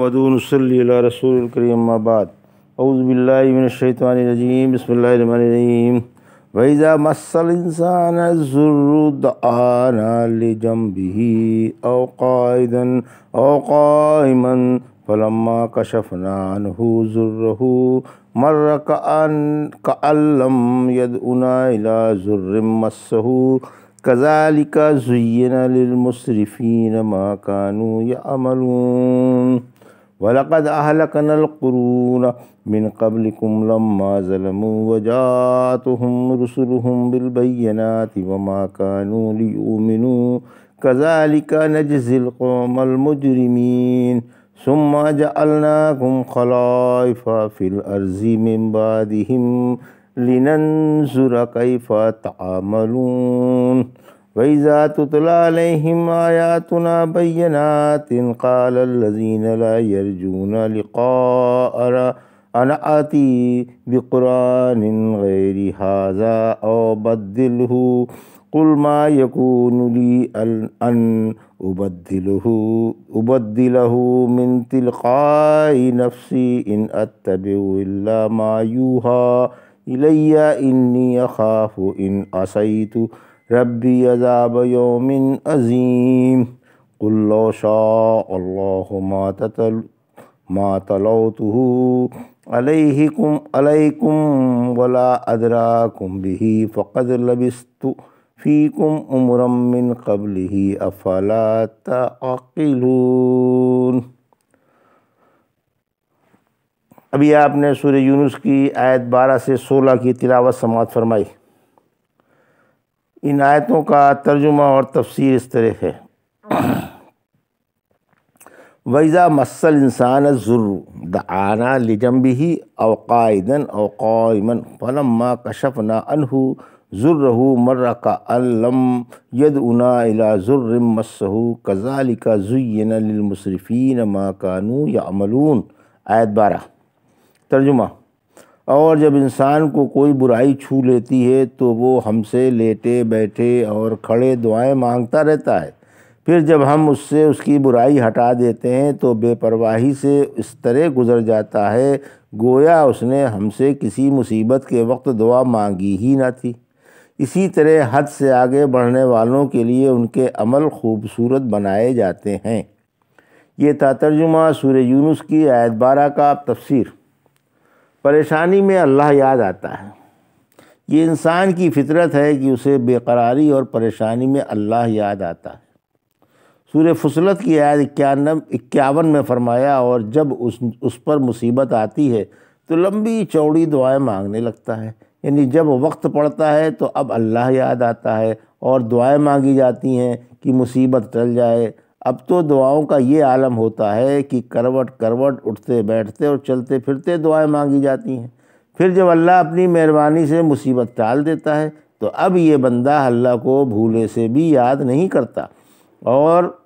ودون صلی اللہ رسول ما آباد اعوذ باللہ من الشیطان الرجیم بسم اللہ الرحمن الرحیم وَإِذَا مَسَّ الْإِنسَانَ الزُّرُّ دَعَانَا لِجَنْبِهِ أَوْ قَائِدًا أَوْ قَائِمًا فَلَمَّا كَشَفْنَا عَنْهُ زُرَّهُ مَرَّ كَأَن كَأَلَّمْ يَدْعُنَا إِلَىٰ زُرٍّ مَّسَّهُ كذلك زين للمسرفين ما كانوا يعملون ولقد أهلكنا القرون من قبلكم لما ظلموا وجاءتهم رسلهم بالبينات وما كانوا ليؤمنوا كذلك نجزي القوم المجرمين ثم جعلناكم خلائف في الأرض من بعدهم لننظر كيف تعملون वैज़ा तुतलाम आयातना बैनातिन कालजीन यरजून लिक़ारा अन आती बिकुरान गैरी हाजा ओ बद्दिल कुलमा यकूनली अन उबद्दिलहू उबद्दिलहू मिन तिलकाई नफसी इन अतबिल्ला मायूहा इलैया इन्नी अखाफ़ इन असैतु ربي عذاب يوم أزيم قل لو شاء الله ما تتل ما تلوته عليكم عليكم ولا أدراكم به فقد لبست فيكم أمرا من قبله أفلا تعقلون अभी आपने सूर्य यूनुस की आयत 12 से 16 की तिलावत समाप्त फरमाई इन आयतों का तर्जुमा और तफसीर इस तरह है वैज़ा मसल इंसान ज़ुर्र दाना लिजम्बी ही अवकायदन अवकायमन माँ कशफ ना अनहू ज़ुर्रहु मर्र का अल्लम यद उना अला ज़ुर्र मसहू कजालिका का जुयन लमसरफ़ी मा कानू या अमलून आयत बारह तर्जुमा और जब इंसान को कोई बुराई छू लेती है तो वो हमसे लेटे बैठे और खड़े दुआएं मांगता रहता है फिर जब हम उससे उसकी बुराई हटा देते हैं तो बेपरवाही से इस तरह गुज़र जाता है गोया उसने हमसे किसी मुसीबत के वक्त दुआ मांगी ही ना थी इसी तरह हद से आगे बढ़ने वालों के लिए उनके अमल खूबसूरत बनाए जाते हैं ये तातर्जुमा सूर्य यूनुस की आयत बारह का तफसीर परेशानी में अल्लाह याद आता है ये इंसान की फितरत है कि उसे बेकरारी और परेशानी में अल्लाह याद आता है सूर्य फसलत की आयत इक्यानब इक्यावन में फरमाया और जब उस उस पर मुसीबत आती है तो लंबी चौड़ी दुआएं मांगने लगता है यानी जब वक्त पड़ता है तो अब अल्लाह याद आता है और दुआएं मांगी जाती हैं कि मुसीबत टल जाए अब तो दुआओं का ये आलम होता है कि करवट करवट उठते बैठते और चलते फिरते दुआएं मांगी जाती हैं फिर जब अल्लाह अपनी मेहरबानी से मुसीबत टाल देता है तो अब ये बंदा अल्लाह को भूले से भी याद नहीं करता और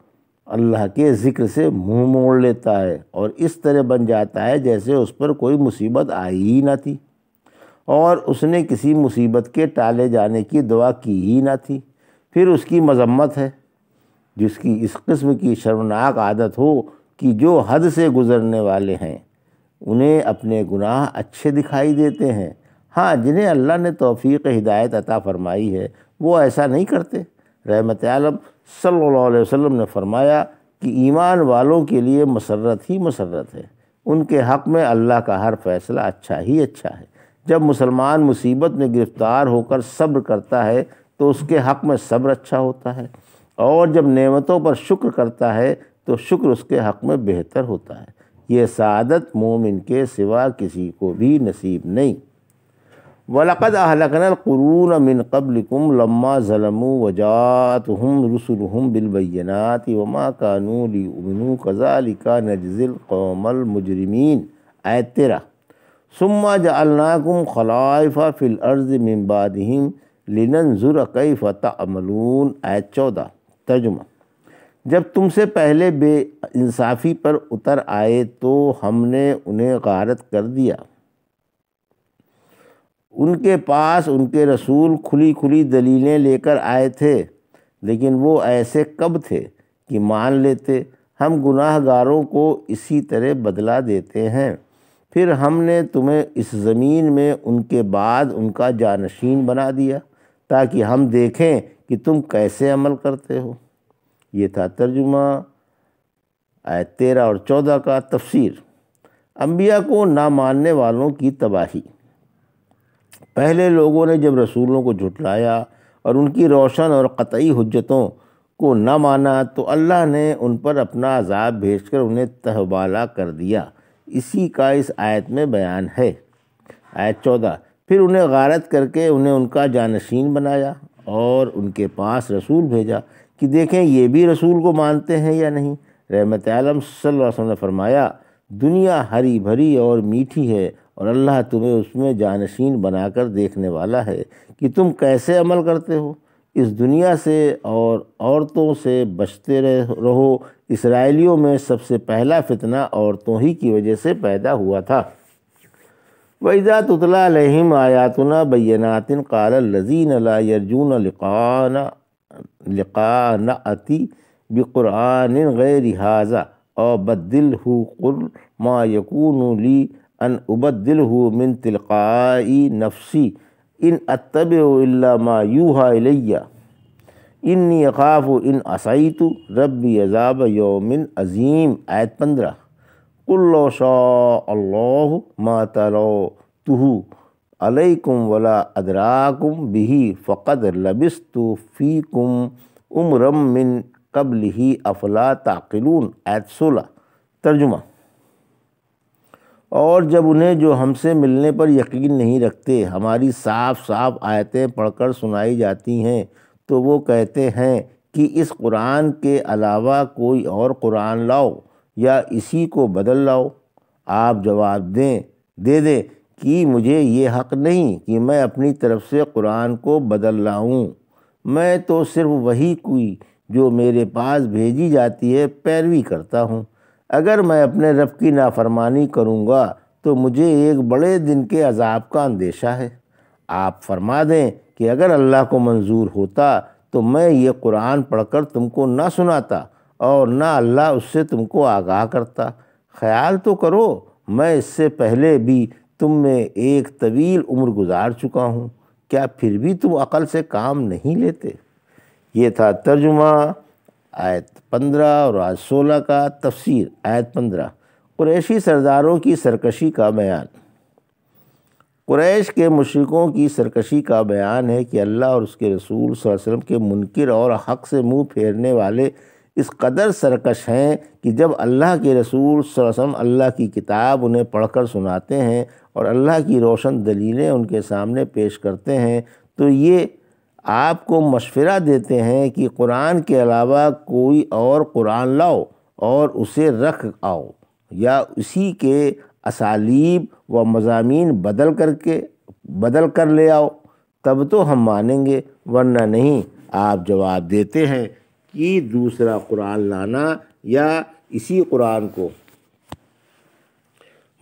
अल्लाह के ज़िक्र से मुंह मोड़ लेता है और इस तरह बन जाता है जैसे उस पर कोई मुसीबत आई ही ना थी और उसने किसी मुसीबत के टाले जाने की दुआ की ही ना थी फिर उसकी मजम्मत है जिसकी इस किस्म की शर्मनाक आदत हो कि जो हद से गुज़रने वाले हैं उन्हें अपने गुनाह अच्छे दिखाई देते हैं हाँ जिन्हें अल्लाह ने तोफ़ी हिदायत अता फ़रमाई है वो ऐसा नहीं करते रहमत आलम सल्लल्लाहु अलैहि वसल्लम ने फरमाया कि ईमान वालों के लिए मसरत ही मसरत है उनके हक़ में अल्लाह का हर फैसला अच्छा ही अच्छा है जब मुसलमान मुसीबत में गिरफ़्तार होकर सब्र करता है तो उसके हक़ में सब्र अच्छा होता है और जब नेमतों पर शुक्र करता है तो शुक्र उसके हक़ में बेहतर होता है ये सादत मोमिन के सिवा किसी को भी नसीब नहीं वलक़द अहलकनक़रून मिन कबल कुम लम्मा ज़लमु वजात हम हम बिलबैनात वमा कानूली उमनू कज़ालिका नजल कौमल मुजरमीन ए तेरा सुम्मा जल्नाकुम खलाइफ़ा फ़िल लिनन ज़ुर कई कैफ़ तमलून ए चौदह तर्जुमा जब तुमसे पहले इंसाफ़ी पर उतर आए तो हमने उन्हें गारत कर दिया उनके पास उनके रसूल खुली खुली दलीलें लेकर आए थे लेकिन वो ऐसे कब थे कि मान लेते हम गुनाहगारों को इसी तरह बदला देते हैं फिर हमने तुम्हें इस ज़मीन में उनके बाद उनका जानशीन बना दिया ताकि हम देखें कि तुम कैसे अमल करते हो ये था तर्जुमा आयत तेरह और चौदह का तफसीर अम्बिया को ना मानने वालों की तबाही पहले लोगों ने जब रसूलों को झुटलाया और उनकी रोशन और कतई हजतों को न माना तो अल्लाह ने उन पर अपना अजाब भेज कर उन्हें तहबाला कर दिया इसी का इस आयत में बयान है आयत चौदह फिर उन्हें गारत करके उन्हें उनका जानशीन बनाया और उनके पास रसूल भेजा कि देखें ये भी रसूल को मानते हैं या नहीं रहमत आलम वसल्लम ने फरमाया दुनिया हरी भरी और मीठी है और अल्लाह तुम्हें उसमें जानशीन बनाकर देखने वाला है कि तुम कैसे अमल करते हो इस दुनिया से और औरतों से बचते रहो इसराइलियों में सबसे पहला फितना औरतों ही की वजह से पैदा हुआ था وإذا تتلى عليهم آياتنا بينات قال الذين لا يرجون لقانا لقانا أتي بقرآن غير هذا أو بدله قل ما يكون لي أن أبدله من تلقاء نفسي إن أتبع إلا ما يوحى إلي إني أخاف إن أَصَيْتُ ربي عذاب يوم عظيم آية 15 कुल्लो शाह मातलो तुहु अलैकुम वला अदराकुम बिही फ़कद लबिस्तु फ़ीकुम उम्रम मिन कबल ही अफला ताकिलून ऐत सोलह तर्जुमा और जब उन्हें जो हमसे मिलने पर यकीन नहीं रखते हमारी साफ साफ आयतें पढ़कर सुनाई जाती हैं तो वो कहते हैं कि इस कुरान के अलावा कोई और कुरान लाओ या इसी को बदल लाओ आप जवाब दें दे दें कि मुझे ये हक़ नहीं कि मैं अपनी तरफ से कुरान को बदल लाऊं मैं तो सिर्फ वही कोई जो मेरे पास भेजी जाती है पैरवी करता हूँ अगर मैं अपने रब की नाफरमानी करूँगा तो मुझे एक बड़े दिन के अजाब का अंदेशा है आप फरमा दें कि अगर अल्लाह को मंजूर होता तो मैं ये कुरान पढ़कर तुमको ना सुनाता और ना अल्लाह उससे तुमको आगाह करता ख्याल तो करो मैं इससे पहले भी तुम में एक तवील उम्र गुजार चुका हूँ क्या फिर भी तुम अकल से काम नहीं लेते ये था तर्जुमा आयत पंद्रह और आज सोलह का तफसीर आयत पंद्रह क्रैशी सरदारों की सरकशी का बयान क्रैश के मशरक़ों की सरकशी का बयान है कि अल्लाह और उसके रसूल वसम के मुनकर और हक़ से मुँह फेरने वाले इस कदर सरकश हैं कि जब अल्लाह के रसूल रसम अल्लाह की किताब उन्हें पढ़कर सुनाते हैं और अल्लाह की रोशन दलीलें उनके सामने पेश करते हैं तो ये आपको मशवरा देते हैं कि कुरान के अलावा कोई और कुरान लाओ और उसे रख आओ या उसी के असालीब व मजामी बदल करके बदल कर ले आओ तब तो हम मानेंगे वरना नहीं आप जवाब देते हैं कि दूसरा कुरान लाना या इसी कुरान को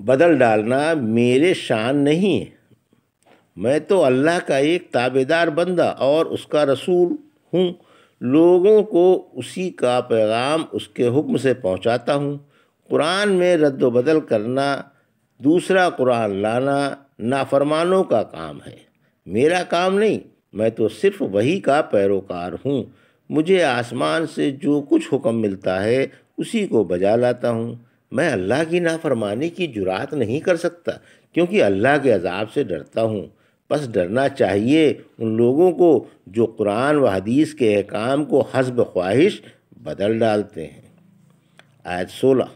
बदल डालना मेरे शान नहीं है मैं तो अल्लाह का एक ताबेदार बंदा और उसका रसूल हूँ लोगों को उसी का पैगाम उसके हुक्म से पहुँचाता हूँ कुरान में रद्द बदल करना दूसरा कुरान लाना नाफरमानों का काम है मेरा काम नहीं मैं तो सिर्फ वही का पैरोकार हूँ मुझे आसमान से जो कुछ हुक्म मिलता है उसी को बजा लाता हूँ मैं अल्लाह की नाफरमानी की जुरात नहीं कर सकता क्योंकि अल्लाह के अजाब से डरता हूँ बस डरना चाहिए उन लोगों को जो कुरान व हदीस के अहकाम को हसब ख्वाहिश बदल डालते हैं आयत सोलह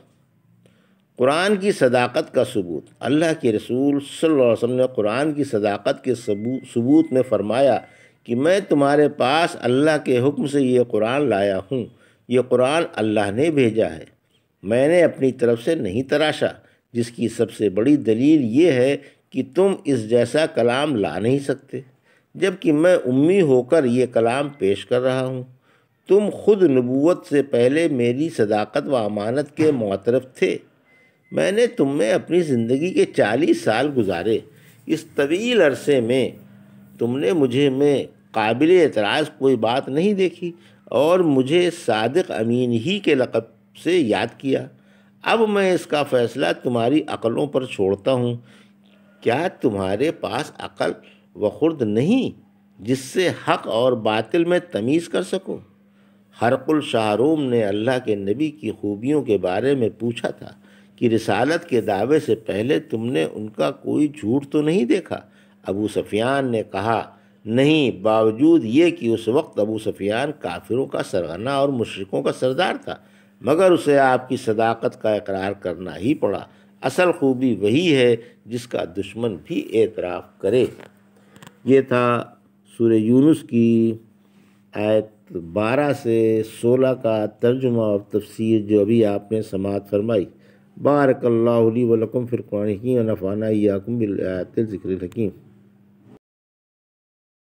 कुरान की सदाकत का सबूत अल्लाह के रसूल सल्लल्लाहु अलैहि वसल्लम ने कुरान की सदाकत के सबूत में फ़रमाया कि मैं तुम्हारे पास अल्लाह के हुक्म से ये कुरान लाया हूँ ये कुरान अल्लाह ने भेजा है मैंने अपनी तरफ से नहीं तराशा जिसकी सबसे बड़ी दलील ये है कि तुम इस जैसा कलाम ला नहीं सकते जबकि मैं उम्मी होकर ये कलाम पेश कर रहा हूँ तुम खुद नबूत से पहले मेरी सदाकत व अमानत के मोतरफ थे मैंने तुम में अपनी ज़िंदगी के चालीस साल गुजारे इस तवील अरसे में तुमने मुझे में काबिल एतराज़ कोई बात नहीं देखी और मुझे सादक अमीन ही के लक़ब से याद किया अब मैं इसका फ़ैसला तुम्हारी अकलों पर छोड़ता हूँ क्या तुम्हारे पास अकल व खुर्द नहीं जिससे हक और बातिल में तमीज़ कर सको हरकुल शाहरूम ने अल्लाह के नबी की खूबियों के बारे में पूछा था कि रिसालत के दावे से पहले तुमने उनका कोई झूठ तो नहीं देखा अबू सफियान ने कहा नहीं बावजूद ये कि उस वक्त अबू सफियान काफिरों का सरगना और मुशरकों का सरदार था मगर उसे आपकी सदाकत का इकरार करना ही पड़ा असल खूबी वही है जिसका दुश्मन भी एतराफ़ करे ये था सूर यूनुस की आयत बारह से सोलह का तर्जुमा और तफसीर जो अभी आपने समात फरमाई बारकल्ला वलकम फिर नफ़ाना याकुम बिल ज़िक्र हकीम